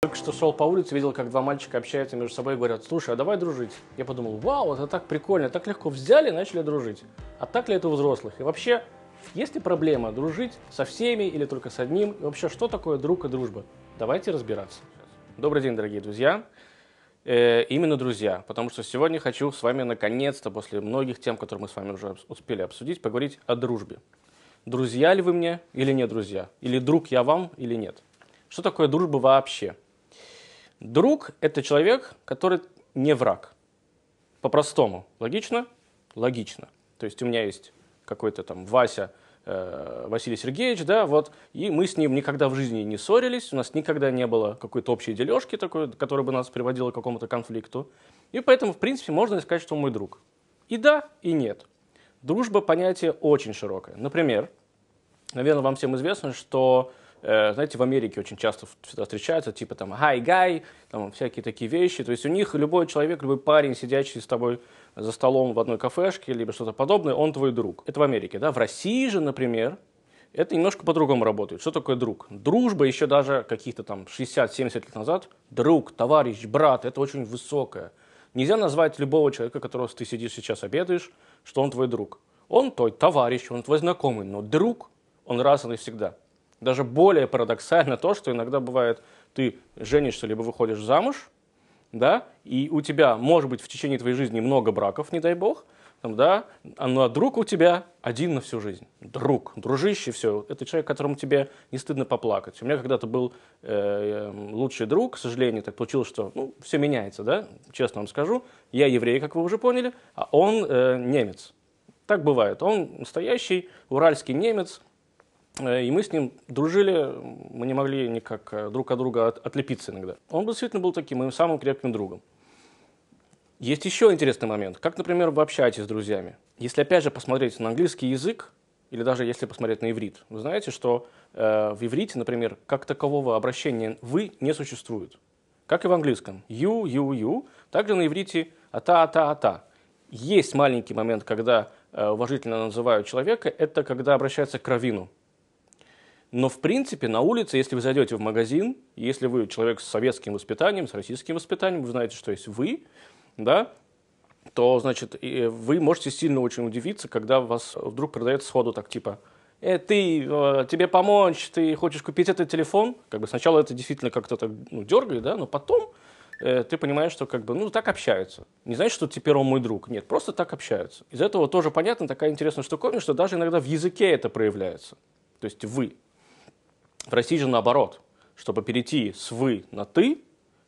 Только что шел по улице, видел, как два мальчика общаются между собой и говорят, слушай, а давай дружить. Я подумал, вау, это так прикольно, так легко взяли и начали дружить. А так ли это у взрослых? И вообще, есть ли проблема дружить со всеми или только с одним? И вообще, что такое друг и дружба? Давайте разбираться. Добрый день, дорогие друзья. Э, именно друзья, потому что сегодня хочу с вами наконец-то, после многих тем, которые мы с вами уже успели обсудить, поговорить о дружбе друзья ли вы мне или не друзья, или друг я вам или нет. Что такое дружба вообще? Друг – это человек, который не враг. По-простому. Логично? Логично. То есть у меня есть какой-то там Вася, э, Василий Сергеевич, да, вот, и мы с ним никогда в жизни не ссорились, у нас никогда не было какой-то общей дележки такой, которая бы нас приводила к какому-то конфликту. И поэтому, в принципе, можно сказать, что он мой друг. И да, и нет. Дружба – понятие очень широкое. Например, наверное, вам всем известно, что э, знаете, в Америке очень часто встречаются, типа там «hi, guy», там всякие такие вещи. То есть у них любой человек, любой парень, сидящий с тобой за столом в одной кафешке, либо что-то подобное, он твой друг. Это в Америке, да? В России же, например, это немножко по-другому работает. Что такое друг? Дружба еще даже каких-то там 60-70 лет назад, друг, товарищ, брат, это очень высокое. Нельзя назвать любого человека, которого ты сидишь сейчас обедаешь, что он твой друг. Он твой товарищ, он твой знакомый, но друг он раз и навсегда. Даже более парадоксально то, что иногда бывает, ты женишься либо выходишь замуж, да, и у тебя, может быть, в течение твоей жизни много браков, не дай бог – там, да, а, ну, а друг у тебя один на всю жизнь. Друг, дружище, все. Это человек, которому тебе не стыдно поплакать. У меня когда-то был э, эм, лучший друг, к сожалению, так получилось, что ну, все меняется, да, честно вам скажу. Я еврей, как вы уже поняли, а он э, немец. Так бывает. Он настоящий уральский немец, э, и мы с ним дружили, мы не могли никак э, друг от друга от, отлепиться иногда. Он действительно был таким моим самым крепким другом. Есть еще интересный момент. Как, например, вы общаетесь с друзьями? Если, опять же, посмотреть на английский язык, или даже если посмотреть на иврит, вы знаете, что э, в иврите, например, как такового обращения «вы» не существует. Как и в английском. «You», «you», «you». Также на иврите «ата», «ата», «ата». Есть маленький момент, когда э, уважительно называют человека, это когда обращаются к равину. Но, в принципе, на улице, если вы зайдете в магазин, если вы человек с советским воспитанием, с российским воспитанием, вы знаете, что есть «вы», да, то, значит, э, вы можете сильно очень удивиться, когда вас вдруг продает сходу так типа э, «Ты, э, тебе помочь, ты хочешь купить этот телефон?» Как бы сначала это действительно как-то так ну, дергает, да, но потом э, ты понимаешь, что как бы, ну, так общаются. Не значит, что теперь он мой друг. Нет, просто так общаются. Из этого тоже понятно такая интересная штуковина, что даже иногда в языке это проявляется. То есть «вы». В России же наоборот. Чтобы перейти с «вы» на «ты»,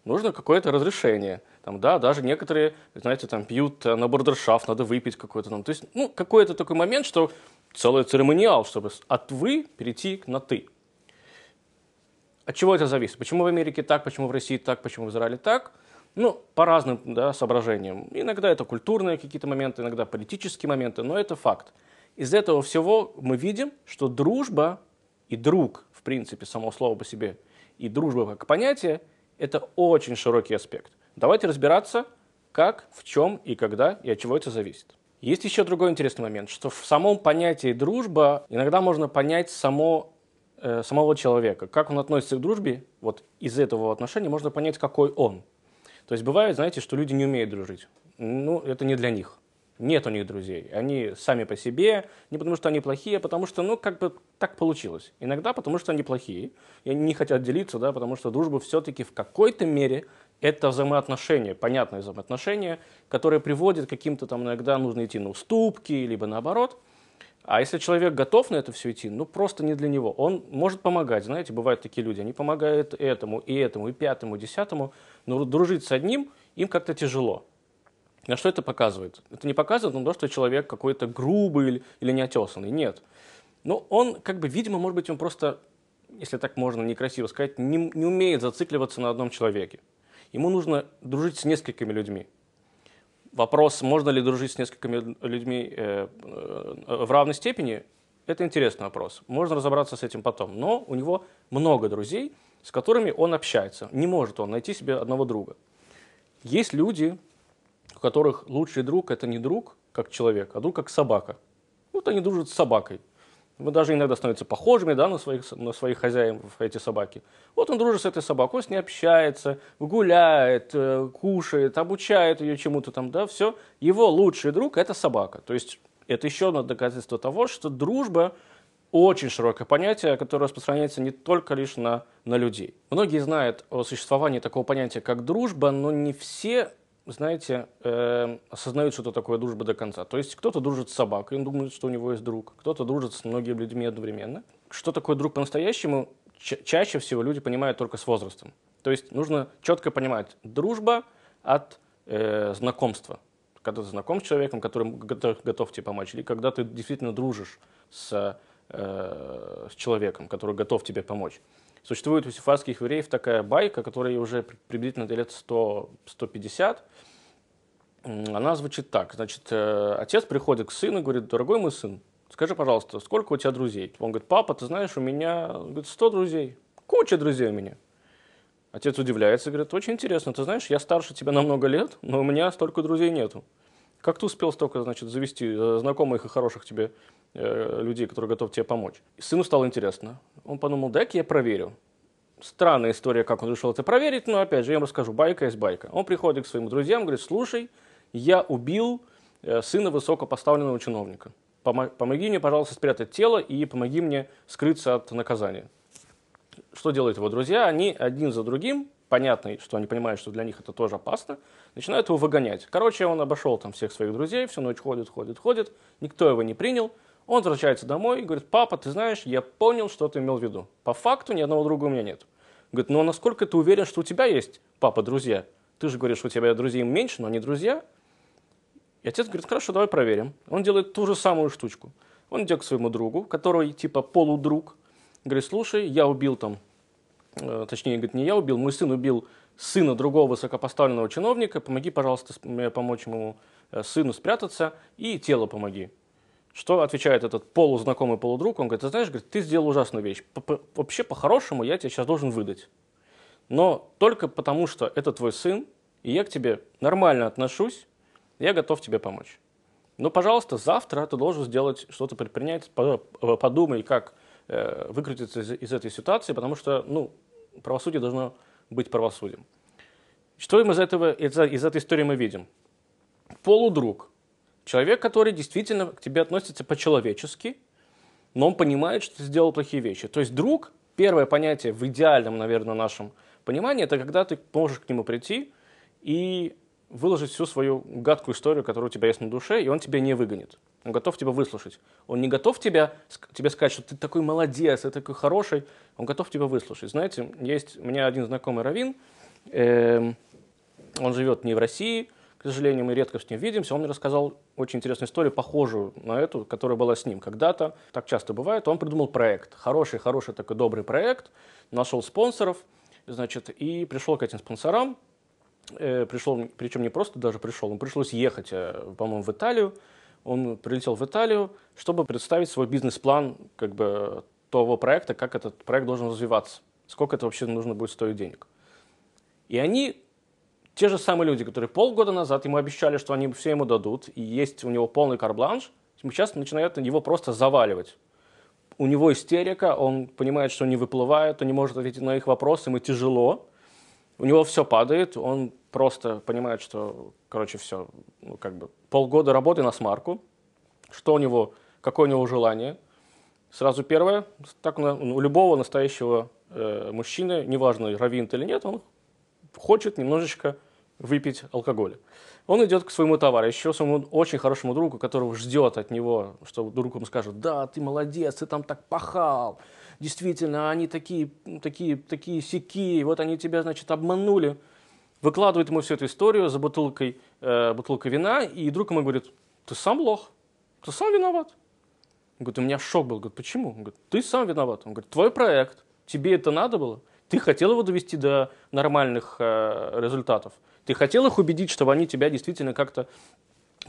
нужно какое-то разрешение – там, да, даже некоторые, знаете, там пьют э, на бордершафт, надо выпить какой-то там. То есть, ну, какой-то такой момент, что целый церемониал, чтобы от «вы» перейти на «ты». От чего это зависит? Почему в Америке так, почему в России так, почему в Израиле так? Ну, по разным да, соображениям. Иногда это культурные какие-то моменты, иногда политические моменты, но это факт. Из этого всего мы видим, что дружба и друг, в принципе, само слово по себе, и дружба как понятие – это очень широкий аспект. Давайте разбираться, как, в чем и когда и от чего это зависит. Есть еще другой интересный момент, что в самом понятии дружба иногда можно понять само, э, самого человека, как он относится к дружбе, вот из этого отношения можно понять, какой он. То есть бывает, знаете, что люди не умеют дружить. Ну, это не для них. Нет у них друзей. Они сами по себе, не потому что они плохие, а потому что, ну, как бы так получилось. Иногда потому что они плохие, и они не хотят делиться, да, потому что дружба все-таки в какой-то мере – это взаимоотношения, понятные взаимоотношения, которые приводят к каким-то там иногда нужно идти на уступки, либо наоборот. А если человек готов на это все идти, ну просто не для него. Он может помогать, знаете, бывают такие люди, они помогают этому, и этому, и пятому, и десятому, но дружить с одним им как-то тяжело. На что это показывает? Это не показывает на то, что человек какой-то грубый или, неотесанный. Нет. Но ну, он, как бы, видимо, может быть, он просто, если так можно некрасиво сказать, не, не умеет зацикливаться на одном человеке. Ему нужно дружить с несколькими людьми. Вопрос, можно ли дружить с несколькими людьми э, э, в равной степени, это интересный вопрос. Можно разобраться с этим потом. Но у него много друзей, с которыми он общается. Не может он найти себе одного друга. Есть люди, у которых лучший друг – это не друг как человек, а друг как собака. Вот они дружат с собакой мы даже иногда становятся похожими да, на, своих, на своих хозяев, эти собаки. Вот он дружит с этой собакой, он с ней общается, гуляет, э, кушает, обучает ее чему-то там, да, все. Его лучший друг – это собака. То есть это еще одно доказательство того, что дружба очень широкое понятие, которое распространяется не только лишь на, на людей. Многие знают о существовании такого понятия, как дружба, но не все знаете, э, эм, осознают, что такое дружба до конца. То есть кто-то дружит с собакой, он думает, что у него есть друг, кто-то дружит с многими людьми одновременно. Что такое друг по-настоящему, ча чаще всего люди понимают только с возрастом. То есть нужно четко понимать, дружба от э, знакомства. Когда ты знаком с человеком, который готов, готов тебе помочь, или когда ты действительно дружишь с, э, с человеком, который готов тебе помочь. Существует у сефарских евреев такая байка, которая уже приблизительно лет 100-150. Она звучит так. Значит, э, отец приходит к сыну и говорит, дорогой мой сын, скажи, пожалуйста, сколько у тебя друзей? Он говорит, папа, ты знаешь, у меня 100 друзей. Куча друзей у меня. Отец удивляется, говорит, очень интересно, ты знаешь, я старше тебя на много лет, но у меня столько друзей нету. Как ты успел столько, значит, завести э, знакомых и хороших тебе э, людей, которые готовы тебе помочь? И сыну стало интересно. Он подумал, дай-ка я проверю. Странная история, как он решил это проверить, но опять же, я ему расскажу, байка есть байка. Он приходит к своим друзьям, говорит, слушай, я убил э, сына высокопоставленного чиновника. Помоги мне, пожалуйста, спрятать тело и помоги мне скрыться от наказания. Что делают его друзья? Они один за другим понятно, что они понимают, что для них это тоже опасно, начинают его выгонять. Короче, он обошел там всех своих друзей, всю ночь ходит, ходит, ходит, никто его не принял. Он возвращается домой и говорит, папа, ты знаешь, я понял, что ты имел в виду. По факту ни одного друга у меня нет. Говорит, ну а насколько ты уверен, что у тебя есть папа, друзья? Ты же говоришь, у тебя друзей меньше, но они друзья. И отец говорит, хорошо, давай проверим. Он делает ту же самую штучку. Он идет к своему другу, который типа полудруг. Говорит, слушай, я убил там Э, точнее, говорит, не я убил, мой сын убил сына другого высокопоставленного чиновника, помоги, пожалуйста, э, помочь ему э, сыну спрятаться и тело помоги. Что отвечает этот полузнакомый полудруг? Он говорит, ты знаешь, ты сделал ужасную вещь. Вообще, по-хорошему, я тебя сейчас должен выдать. Но только потому, что это твой сын, и я к тебе нормально отношусь, я готов тебе помочь. Но, ну, пожалуйста, завтра ты должен сделать что-то предпринять, подумай, как Э, выкрутиться из, из этой ситуации, потому что ну, правосудие должно быть правосудием. Что мы из, этого, из, из этой истории мы видим? Полудруг. Человек, который действительно к тебе относится по-человечески, но он понимает, что ты сделал плохие вещи. То есть друг, первое понятие в идеальном, наверное, нашем понимании, это когда ты можешь к нему прийти и выложить всю свою гадкую историю, которая у тебя есть на душе, и он тебя не выгонит. Он готов тебя выслушать. Он не готов тебя, тебе сказать, что ты такой молодец, ты такой хороший. Он готов тебя выслушать. Знаете, есть у меня один знакомый Равин, э, эм, он живет не в России, к сожалению, мы редко с ним видимся. Он мне рассказал очень интересную историю, похожую на эту, которая была с ним когда-то. Так часто бывает. Он придумал проект. Хороший-хороший такой добрый проект. Нашел спонсоров, значит, и пришел к этим спонсорам. Э, пришел, причем не просто даже пришел, ему пришлось ехать, э, по-моему, в Италию он прилетел в Италию, чтобы представить свой бизнес-план как бы того проекта, как этот проект должен развиваться, сколько это вообще нужно будет стоить денег. И они, те же самые люди, которые полгода назад ему обещали, что они все ему дадут, и есть у него полный карбланш, сейчас начинают его просто заваливать. У него истерика, он понимает, что не выплывает, он не может ответить на их вопросы, ему тяжело, у него все падает, он просто понимает, что, короче, все, ну, как бы полгода работы на смарку, что у него, какое у него желание. Сразу первое, так у любого настоящего э, мужчины, неважно, раввинт или нет, он хочет немножечко выпить алкоголя. Он идет к своему товарищу, своему очень хорошему другу, которого ждет от него, что друг ему скажет, да, ты молодец, ты там так пахал, действительно, они такие, такие, такие сики, вот они тебя, значит, обманули. Выкладывает ему всю эту историю за бутылкой, э, бутылкой вина, и друг ему говорит, ты сам лох, ты сам виноват. Он говорит, у меня шок был. Говорит, почему? Он говорит, ты сам виноват. Он говорит, твой проект, тебе это надо было? Ты хотел его довести до нормальных э, результатов. Ты хотел их убедить, чтобы они тебя действительно как-то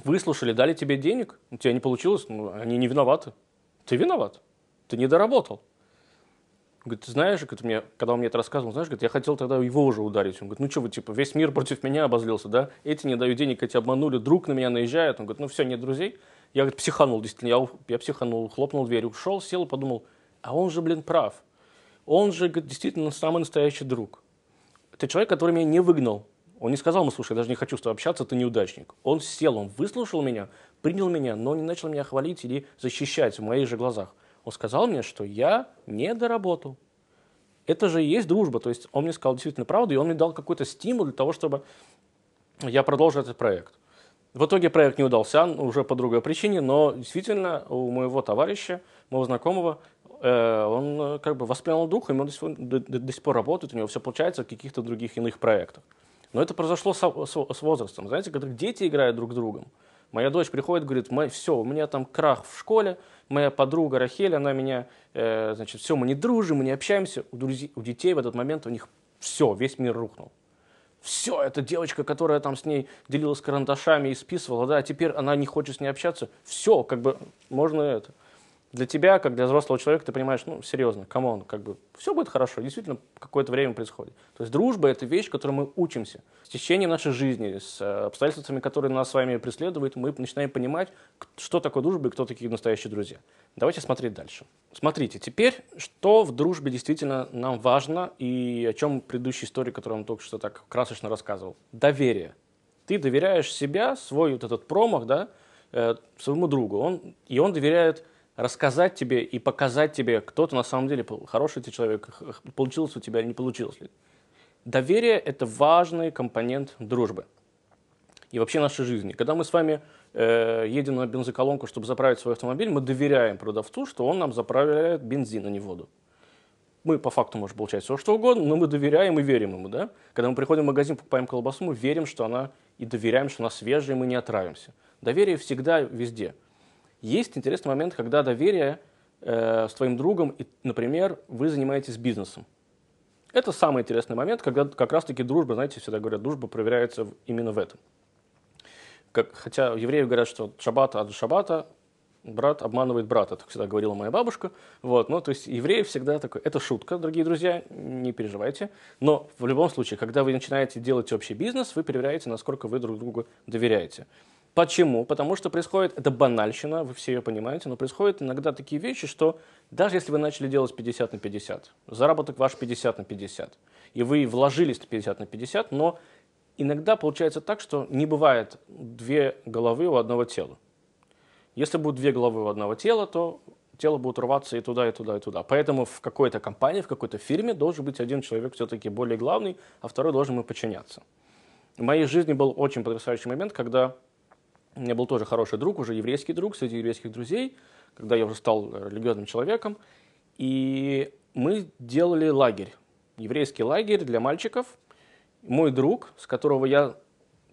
выслушали, дали тебе денег. У тебя не получилось, ну, они не виноваты. Ты виноват. Ты не доработал говорит, ты знаешь, говорит, мне, когда он мне это рассказывал, знаешь, говорит, я хотел тогда его уже ударить. Он говорит, ну что вы, типа, весь мир против меня обозлился, да? Эти не дают денег, эти обманули, друг на меня наезжает. Он говорит, ну все, нет друзей. Я, говорит, психанул, действительно, я, я психанул, хлопнул дверь, ушел, сел и подумал, а он же, блин, прав. Он же, говорит, действительно самый настоящий друг. Это человек, который меня не выгнал. Он не сказал ему, слушай, я даже не хочу с тобой общаться, ты неудачник. Он сел, он выслушал меня, принял меня, но не начал меня хвалить или защищать в моих же глазах. Он сказал мне, что я не доработал. Это же и есть дружба. То есть он мне сказал действительно правду, и он мне дал какой-то стимул для того, чтобы я продолжил этот проект. В итоге проект не удался, уже по другой причине, но действительно у моего товарища, моего знакомого, э, он э, как бы воспринял дух, и он до сих, пор, до, до сих пор работает, у него все получается в каких-то других иных проектах. Но это произошло с, с, с возрастом. Знаете, когда дети играют друг с другом. Моя дочь приходит, говорит, все, у меня там крах в школе, моя подруга Рахель, она меня, э, значит, все, мы не дружим, мы не общаемся. У, друзей, у детей в этот момент у них все, весь мир рухнул. Все, эта девочка, которая там с ней делилась карандашами и списывала, да, а теперь она не хочет с ней общаться. Все, как бы можно это для тебя, как для взрослого человека, ты понимаешь, ну, серьезно, камон, как бы, все будет хорошо, действительно, какое-то время происходит. То есть дружба – это вещь, которой мы учимся. С течением нашей жизни, с э, обстоятельствами, которые нас с вами преследуют, мы начинаем понимать, что такое дружба и кто такие настоящие друзья. Давайте смотреть дальше. Смотрите, теперь, что в дружбе действительно нам важно и о чем предыдущая история, которую он только что так красочно рассказывал. Доверие. Ты доверяешь себя, свой вот этот промах, да, э, своему другу, он, и он доверяет рассказать тебе и показать тебе, кто ты на самом деле, хороший ты человек, получилось у тебя или не получилось. Доверие – это важный компонент дружбы и вообще нашей жизни. Когда мы с вами э, едем на бензоколонку, чтобы заправить свой автомобиль, мы доверяем продавцу, что он нам заправляет бензин, а не воду. Мы по факту можем получать все, что угодно, но мы доверяем и верим ему. Да? Когда мы приходим в магазин, покупаем колбасу, мы верим, что она, и доверяем, что она свежая, и мы не отравимся. Доверие всегда везде – есть интересный момент, когда доверие э, с твоим другом, и, например, вы занимаетесь бизнесом. Это самый интересный момент, когда как раз-таки дружба, знаете, всегда говорят, дружба проверяется именно в этом. Как, хотя евреи говорят, что шабата от шабата брат обманывает брата, так всегда говорила моя бабушка. Вот, ну, то есть евреи всегда такой, это шутка, дорогие друзья, не переживайте. Но в любом случае, когда вы начинаете делать общий бизнес, вы проверяете, насколько вы друг другу доверяете. Почему? Потому что происходит, это банальщина, вы все ее понимаете, но происходят иногда такие вещи, что даже если вы начали делать 50 на 50, заработок ваш 50 на 50, и вы вложились 50 на 50, но иногда получается так, что не бывает две головы у одного тела. Если будут две головы у одного тела, то тело будет рваться и туда, и туда, и туда. Поэтому в какой-то компании, в какой-то фирме должен быть один человек все-таки более главный, а второй должен ему подчиняться. В моей жизни был очень потрясающий момент, когда у меня был тоже хороший друг, уже еврейский друг, среди еврейских друзей, когда я уже стал э, религиозным человеком. И мы делали лагерь, еврейский лагерь для мальчиков. Мой друг, с которого я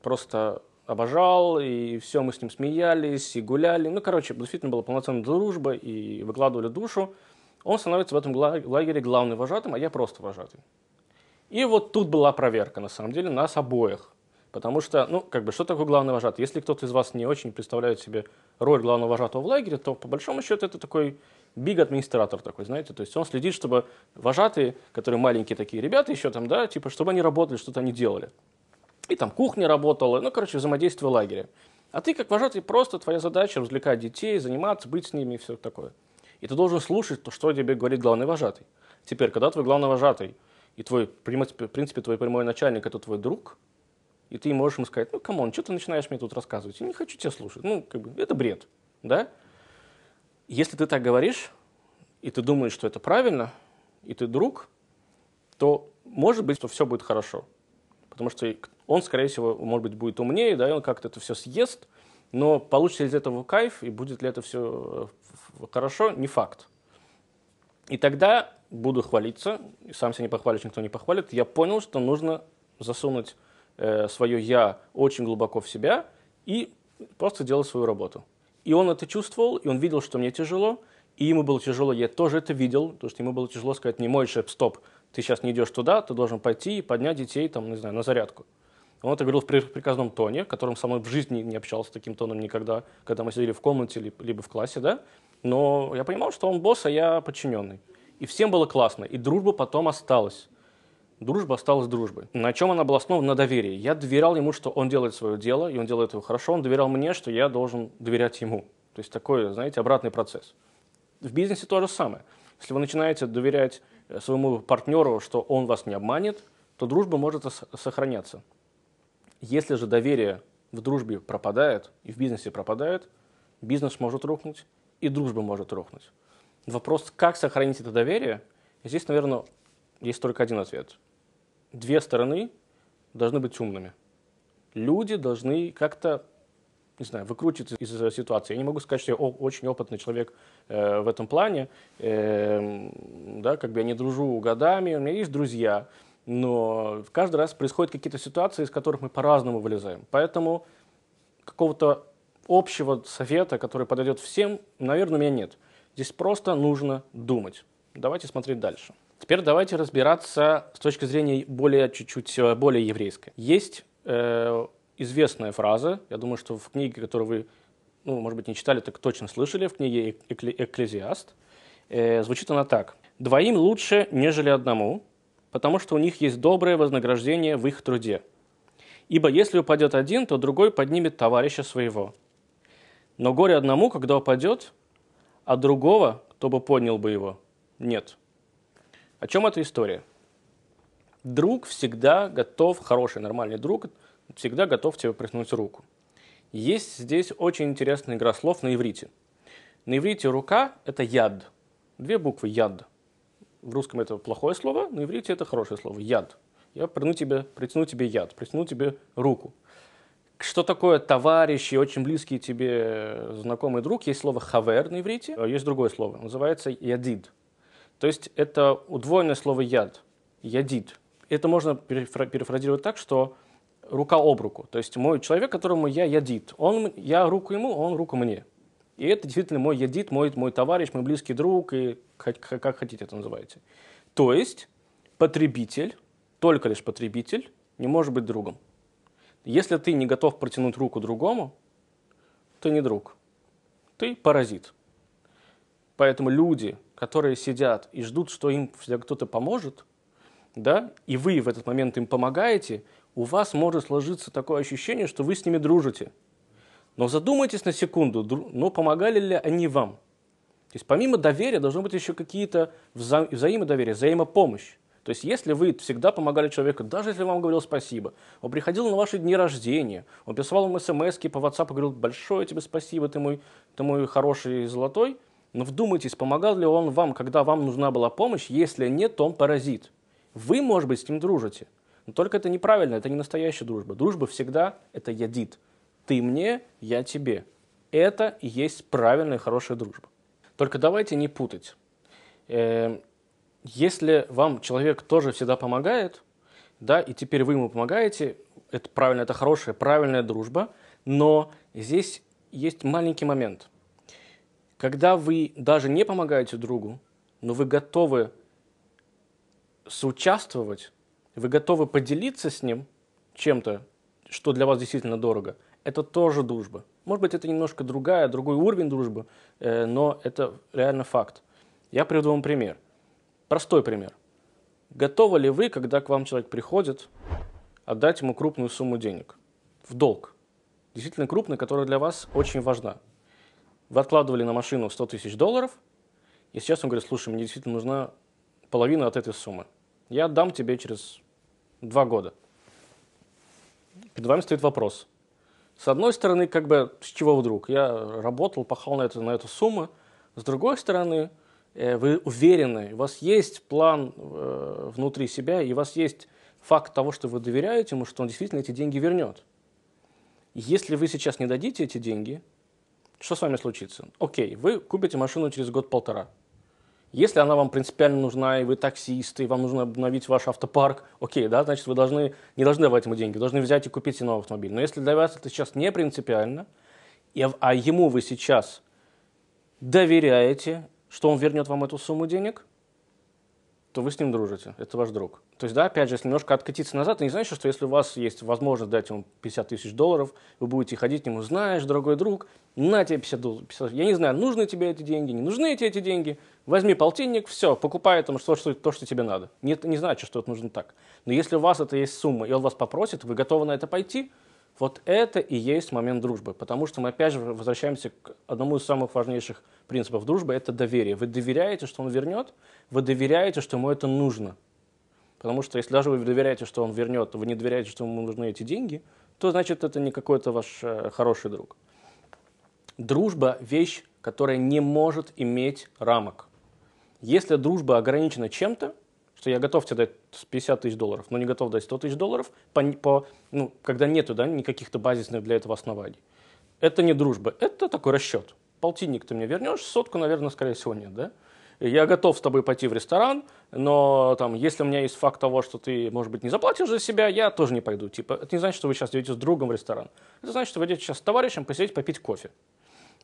просто обожал, и все, мы с ним смеялись, и гуляли. Ну, короче, действительно была полноценная дружба, и выкладывали душу. Он становится в этом лагере главным вожатым, а я просто вожатый. И вот тут была проверка, на самом деле, нас обоих. Потому что, ну, как бы, что такое главный вожатый? Если кто-то из вас не очень представляет себе роль главного вожатого в лагере, то, по большому счету, это такой биг-администратор такой, знаете, то есть он следит, чтобы вожатые, которые маленькие такие ребята еще там, да, типа, чтобы они работали, что-то они делали. И там кухня работала, ну, короче, взаимодействие в лагере. А ты, как вожатый, просто твоя задача развлекать детей, заниматься, быть с ними и все такое. И ты должен слушать то, что тебе говорит главный вожатый. Теперь, когда твой главный вожатый и твой, в принципе, твой прямой начальник – это твой друг – и ты можешь ему сказать, ну, камон, что ты начинаешь мне тут рассказывать? Я не хочу тебя слушать. Ну, как бы, это бред, да? Если ты так говоришь, и ты думаешь, что это правильно, и ты друг, то может быть, что все будет хорошо. Потому что он, скорее всего, может быть, будет умнее, да, и он как-то это все съест, но получится ли из этого кайф и будет ли это все э, хорошо, не факт. И тогда буду хвалиться, сам себя не похвалишь, никто не похвалит, я понял, что нужно засунуть э, свое «я» очень глубоко в себя и просто делал свою работу. И он это чувствовал, и он видел, что мне тяжело, и ему было тяжело, я тоже это видел, потому что ему было тяжело сказать не мой шеп, стоп, ты сейчас не идешь туда, ты должен пойти и поднять детей, там, не знаю, на зарядку. Он это говорил в приказном тоне, которым со мной в жизни не общался таким тоном никогда, когда мы сидели в комнате либо в классе, да. Но я понимал, что он босс, а я подчиненный. И всем было классно, и дружба потом осталась. Дружба осталась дружбой. На чем она была основана? На доверии. Я доверял ему, что он делает свое дело, и он делает его хорошо. Он доверял мне, что я должен доверять ему. То есть такой, знаете, обратный процесс. В бизнесе то же самое. Если вы начинаете доверять э, своему партнеру, что он вас не обманет, то дружба может сохраняться. Если же доверие в дружбе пропадает и в бизнесе пропадает, бизнес может рухнуть и дружба может рухнуть. Вопрос, как сохранить это доверие, здесь, наверное, есть только один ответ – две стороны должны быть умными. Люди должны как-то, не знаю, выкрутиться из ситуации. Я не могу сказать, что я очень опытный человек э, в этом плане. Э, да, как бы я не дружу годами, у меня есть друзья, но каждый раз происходят какие-то ситуации, из которых мы по-разному вылезаем. Поэтому какого-то общего совета, который подойдет всем, наверное, у меня нет. Здесь просто нужно думать. Давайте смотреть дальше. Теперь давайте разбираться с точки зрения более чуть-чуть э, более еврейской. Есть э, известная фраза, я думаю, что в книге, которую вы, ну, может быть, не читали, так точно слышали, в книге «Экклезиаст», э, звучит она так. «Двоим лучше, нежели одному, потому что у них есть доброе вознаграждение в их труде. Ибо если упадет один, то другой поднимет товарища своего. Но горе одному, когда упадет, а другого, кто бы поднял бы его, нет». О чем эта история? Друг всегда готов, хороший, нормальный друг, всегда готов тебе протянуть руку. Есть здесь очень интересная игра слов на иврите. На иврите рука – это яд. Две буквы яд. В русском это плохое слово, на иврите это хорошее слово – яд. Я протяну тебе, протяну тебе яд, протяну тебе руку. Что такое товарищ и очень близкий тебе знакомый друг? Есть слово «хавер» на иврите, а есть другое слово, называется «ядид». То есть это удвоенное слово яд, ядит. Это можно перефразировать так, что рука об руку. То есть мой человек, которому я ядит, он, я руку ему, он руку мне. И это действительно мой ядит, мой, мой товарищ, мой близкий друг, и как, как хотите это называете. То есть потребитель, только лишь потребитель, не может быть другом. Если ты не готов протянуть руку другому, ты не друг, ты паразит. Поэтому люди, которые сидят и ждут, что им всегда кто-то поможет, да, и вы в этот момент им помогаете, у вас может сложиться такое ощущение, что вы с ними дружите. Но задумайтесь на секунду, но помогали ли они вам? То есть помимо доверия должно быть еще какие-то вза взаимодоверия, взаимопомощь. То есть если вы всегда помогали человеку, даже если вам говорил спасибо, он приходил на ваши дни рождения, он писал вам смс по WhatsApp говорил, большое тебе спасибо, ты мой, ты мой хороший и золотой – но ну, вдумайтесь, помогал ли он вам, когда вам нужна была помощь? Если нет, то он паразит. Вы, может быть, с ним дружите. Но только это неправильно, это не настоящая дружба. Дружба всегда – это ядит. Ты мне, я тебе. Это и есть правильная, хорошая дружба. Только давайте не путать. Эм, если вам человек тоже всегда помогает, да, и теперь вы ему помогаете, это правильно, это хорошая, правильная дружба, но здесь есть маленький момент – когда вы даже не помогаете другу, но вы готовы соучаствовать, вы готовы поделиться с ним чем-то, что для вас действительно дорого, это тоже дружба. Может быть, это немножко другая, другой уровень дружбы, э, но это реально факт. Я приведу вам пример. Простой пример. Готовы ли вы, когда к вам человек приходит, отдать ему крупную сумму денег в долг? Действительно крупную, которая для вас очень важна. Вы откладывали на машину 100 тысяч долларов, и сейчас он говорит, слушай, мне действительно нужна половина от этой суммы. Я отдам тебе через два года. Перед вами стоит вопрос. С одной стороны, как бы, с чего вдруг? Я работал, пахал на, это, на эту сумму. С другой стороны, э, вы уверены, у вас есть план э, внутри себя, и у вас есть факт того, что вы доверяете ему, что он действительно эти деньги вернет. Если вы сейчас не дадите эти деньги, что с вами случится? Окей, вы купите машину через год-полтора. Если она вам принципиально нужна, и вы таксист, и вам нужно обновить ваш автопарк, окей, да, значит, вы должны, не должны давать ему деньги, должны взять и купить себе новый автомобиль. Но если для вас это сейчас не принципиально, а ему вы сейчас доверяете, что он вернет вам эту сумму денег – то вы с ним дружите, это ваш друг. То есть, да, опять же, если немножко откатиться назад, это не значит, что если у вас есть возможность дать ему 50 тысяч долларов, вы будете ходить к нему, знаешь, дорогой друг, на тебе 50 тысяч. я не знаю, нужны тебе эти деньги, не нужны тебе эти деньги, возьми полтинник, все, покупай там что, что, то, что тебе надо. Нет, не значит, что это нужно так. Но если у вас это есть сумма, и он вас попросит, вы готовы на это пойти – вот это и есть момент дружбы, потому что мы опять же возвращаемся к одному из самых важнейших принципов дружбы – это доверие. Вы доверяете, что он вернет, вы доверяете, что ему это нужно. Потому что если даже вы доверяете, что он вернет, вы не доверяете, что ему нужны эти деньги, то значит это не какой-то ваш э, хороший друг. Дружба – вещь, которая не может иметь рамок. Если дружба ограничена чем-то, что я готов тебе дать 50 тысяч долларов, но не готов дать 100 тысяч долларов, по, по, ну, когда нету да, никаких-то базисных для этого оснований. Это не дружба, это такой расчет. Полтинник ты мне вернешь, сотку, наверное, скорее всего, нет, да? я готов с тобой пойти в ресторан, но там, если у меня есть факт того, что ты, может быть, не заплатишь за себя, я тоже не пойду. Типа, это не значит, что вы сейчас идете с другом в ресторан. Это значит, что вы идете сейчас с товарищем посидеть, попить кофе.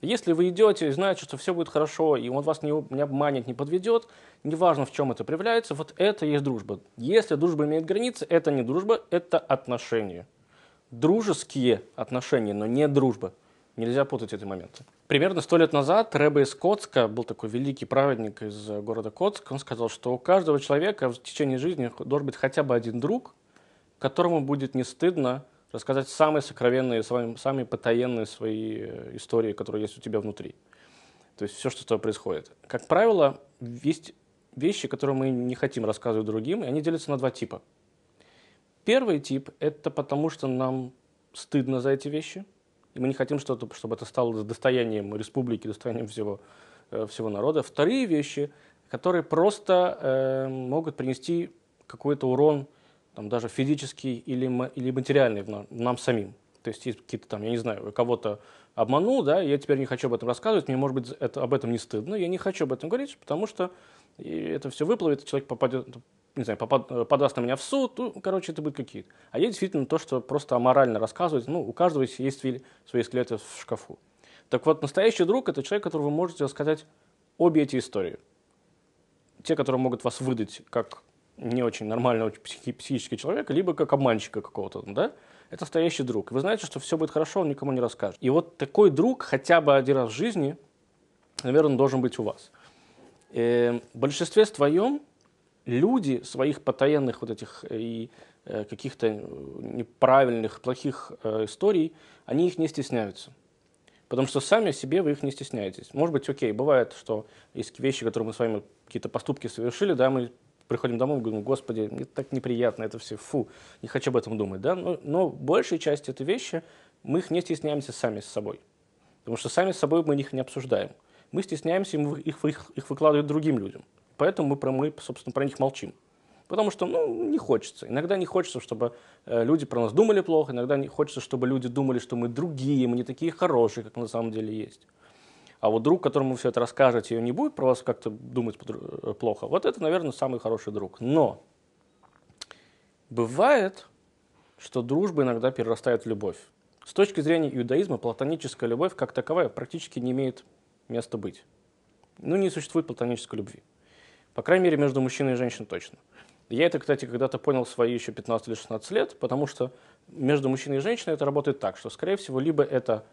Если вы идете и знаете, что все будет хорошо, и он вас не, не обманет, не подведет, неважно, в чем это проявляется, вот это и есть дружба. Если дружба имеет границы, это не дружба, это отношения. Дружеские отношения, но не дружба. Нельзя путать эти моменты. Примерно сто лет назад Рэбе из Коцка, был такой великий праведник из э, города Коцк, он сказал, что у каждого человека в течение жизни должен быть хотя бы один друг, которому будет не стыдно рассказать самые сокровенные, самые, самые потаенные свои э, истории, которые есть у тебя внутри. То есть все, что с тобой происходит. Как правило, есть вещи, которые мы не хотим рассказывать другим, и они делятся на два типа. Первый тип – это потому, что нам стыдно за эти вещи, и мы не хотим, что чтобы это стало достоянием республики, достоянием всего, э, всего народа. Вторые вещи, которые просто э, могут принести какой-то урон там, даже физический или, или материальный нам, самим. То есть есть какие-то там, я не знаю, кого-то обманул, да, я теперь не хочу об этом рассказывать, мне, может быть, это, об этом не стыдно, я не хочу об этом говорить, потому что это все выплывет, человек попадет, не знаю, попад, подаст на меня в суд, ну, короче, это будет какие-то. А я действительно то, что просто аморально рассказывать, ну, у каждого есть свои скелеты в шкафу. Так вот, настоящий друг – это человек, которому вы можете рассказать обе эти истории. Те, которые могут вас выдать как не очень нормального психи- психического человека, либо как обманщика какого-то, да? Это настоящий друг. Вы знаете, что все будет хорошо, он никому не расскажет. И вот такой друг хотя бы один раз в жизни, наверное, должен быть у вас. И э, в большинстве своем люди своих потаенных вот этих э, и э, каких-то неправильных, плохих историй, они их не стесняются. Потому что сами себе вы их не стесняетесь. Может быть, окей, бывает, что есть вещи, которые мы с вами, какие-то поступки совершили, да, мы приходим домой и говорим, господи, мне так неприятно, это все, фу, не хочу об этом думать, да? Но, но большей части это вещи, мы их не стесняемся сами с собой, потому что сами с собой мы их не обсуждаем. Мы стесняемся, мы их, их, их выкладывать другим людям, поэтому мы, про, мы, собственно, про них молчим. Потому что, ну, не хочется. Иногда не хочется, чтобы э, люди про нас думали плохо, иногда не хочется, чтобы люди думали, что мы другие, мы не такие хорошие, как на самом деле есть. А вот друг, которому вы все это расскажете, и он не будет про вас как-то думать э, плохо, вот это, наверное, самый хороший друг. Но бывает, что дружба иногда перерастает в любовь. С точки зрения иудаизма, платоническая любовь как таковая практически не имеет места быть. Ну, не существует платонической любви. По крайней мере, между мужчиной и женщиной точно. Я это, кстати, когда-то понял свои еще 15 или 16 лет, потому что между мужчиной и женщиной это работает так, что, скорее всего, либо это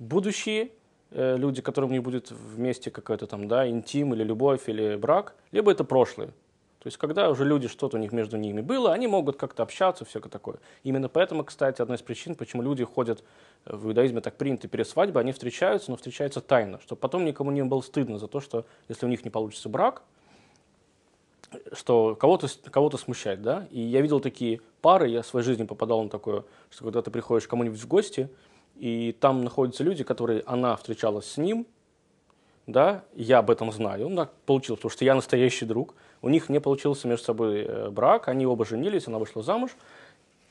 будущие Э, люди, которым не будет вместе какой-то там, да, интим или любовь или брак, либо это прошлое. То есть, когда уже люди, что-то у них между ними было, они могут как-то общаться, все такое. Именно поэтому, кстати, одна из причин, почему люди ходят в иудаизме так принято перед свадьбой, они встречаются, но встречаются тайно, чтобы потом никому не было стыдно за то, что если у них не получится брак, что кого-то кого, -то, смущает, да? И я видел такие пары, я в своей жизни попадал на такое, что когда ты приходишь кому-нибудь в гости, и там находятся люди, которые она встречалась с ним, да, я об этом знаю, ну, так получилось, потому что я настоящий друг, у них не получился между собой э, брак, они оба женились, она вышла замуж,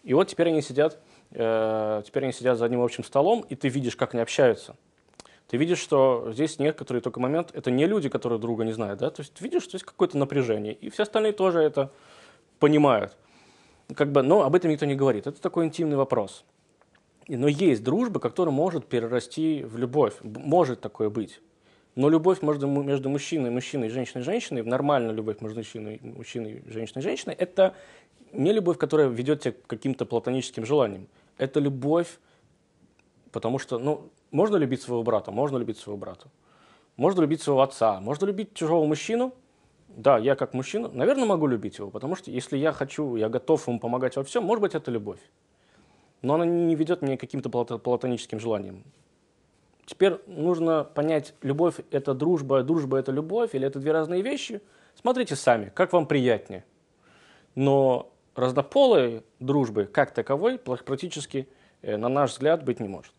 и вот теперь они сидят, э, теперь они сидят за одним общим столом, и ты видишь, как они общаются. Ты видишь, что здесь некоторые только момент, это не люди, которые друга не знают, да, то есть видишь, что есть какое-то напряжение, и все остальные тоже это понимают. Как бы, но об этом никто не говорит, это такой интимный вопрос. Но есть дружба, которая может перерасти в любовь. Может такое быть. Но любовь между, между мужчиной, мужчиной, женщиной, женщиной, нормальная любовь между мужчиной, мужчиной, женщиной, женщиной, это не любовь, которая ведет тебя к каким-то платоническим желаниям. Это любовь, потому что, ну, можно любить своего брата, можно любить своего брата. Можно любить своего отца, можно любить чужого мужчину. Да, я как мужчина, наверное, могу любить его, потому что если я хочу, я готов ему помогать во всем, может быть, это любовь но она не ведет меня к каким-то платоническим желаниям. Теперь нужно понять, любовь – это дружба, дружба – это любовь, или это две разные вещи. Смотрите сами, как вам приятнее. Но разнополой дружбы как таковой практически, э, на наш взгляд, быть не может.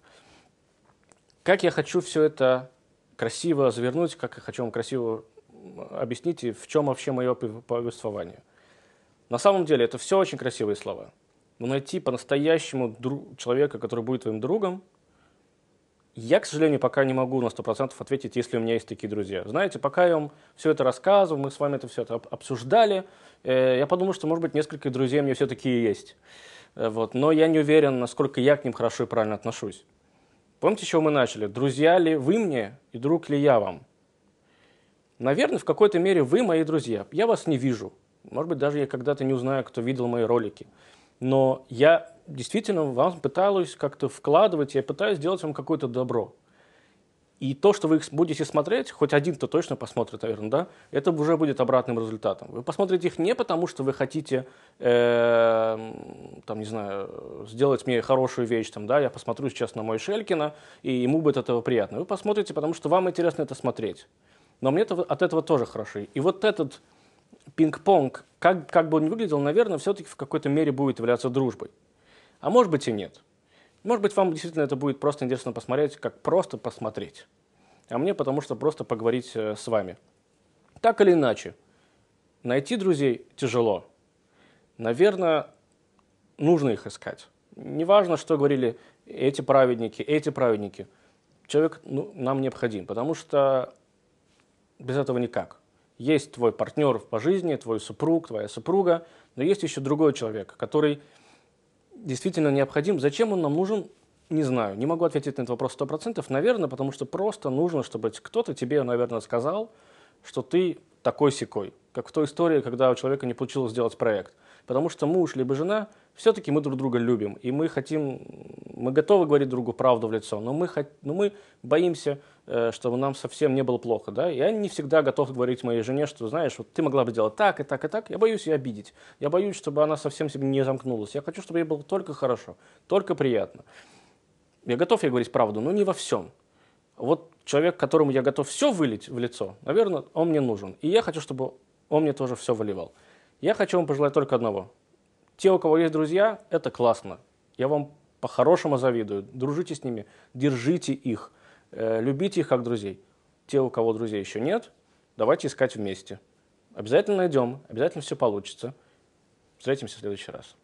Как я хочу все это красиво завернуть, как я хочу вам красиво объяснить, и в чем вообще мое повествование. На самом деле, это все очень красивые слова – но найти по-настоящему человека, который будет твоим другом, я, к сожалению, пока не могу на 100% ответить, если у меня есть такие друзья. Знаете, пока я вам все это рассказывал, мы с вами это все это обсуждали, э, я подумал, что, может быть, несколько друзей у меня все-таки есть. Э, вот. Но я не уверен, насколько я к ним хорошо и правильно отношусь. Помните, с чего мы начали? Друзья ли вы мне и друг ли я вам? Наверное, в какой-то мере вы мои друзья. Я вас не вижу. Может быть, даже я когда-то не узнаю, кто видел мои ролики но я действительно вам пытаюсь как-то вкладывать, я пытаюсь сделать вам какое-то добро. И то, что вы их будете смотреть, хоть один-то точно посмотрит, наверное, да, это уже будет обратным результатом. Вы посмотрите их не потому, что вы хотите, э, там, не знаю, сделать мне хорошую вещь, там, да, я посмотрю сейчас на мой Шелькина, и ему будет от этого приятно. Вы посмотрите, потому что вам интересно это смотреть. Но мне -то от этого тоже хорошо. И вот этот пинг-понг, как, как бы он ни выглядел, наверное, все-таки в какой-то мере будет являться дружбой. А может быть и нет. Может быть, вам действительно это будет просто интересно посмотреть, как просто посмотреть. А мне потому что просто поговорить э, с вами. Так или иначе, найти друзей тяжело. Наверное, нужно их искать. Неважно, что говорили эти праведники, эти праведники. Человек ну, нам необходим, потому что без этого никак. Есть твой партнер по жизни, твой супруг, твоя супруга, но есть еще другой человек, который действительно необходим. Зачем он нам нужен, не знаю. Не могу ответить на этот вопрос 100%. Наверное, потому что просто нужно, чтобы кто-то тебе, наверное, сказал, что ты такой секой. Как в той истории, когда у человека не получилось сделать проект. Потому что муж либо жена – все-таки мы друг друга любим, и мы хотим, мы готовы говорить другу правду в лицо, но мы, но мы боимся, э, чтобы нам совсем не было плохо, да, я не всегда готов говорить моей жене, что, знаешь, вот ты могла бы делать так и так и так, я боюсь ее обидеть, я боюсь, чтобы она совсем себе не замкнулась, я хочу, чтобы ей было только хорошо, только приятно. Я готов ей говорить правду, но не во всем. Вот человек, которому я готов все вылить в лицо, наверное, он мне нужен, и я хочу, чтобы он мне тоже все выливал. Я хочу вам пожелать только одного – те, у кого есть друзья, это классно. Я вам по-хорошему завидую. Дружите с ними, держите их, э, любите их как друзей. Те, у кого друзей еще нет, давайте искать вместе. Обязательно найдем, обязательно все получится. Встретимся в следующий раз.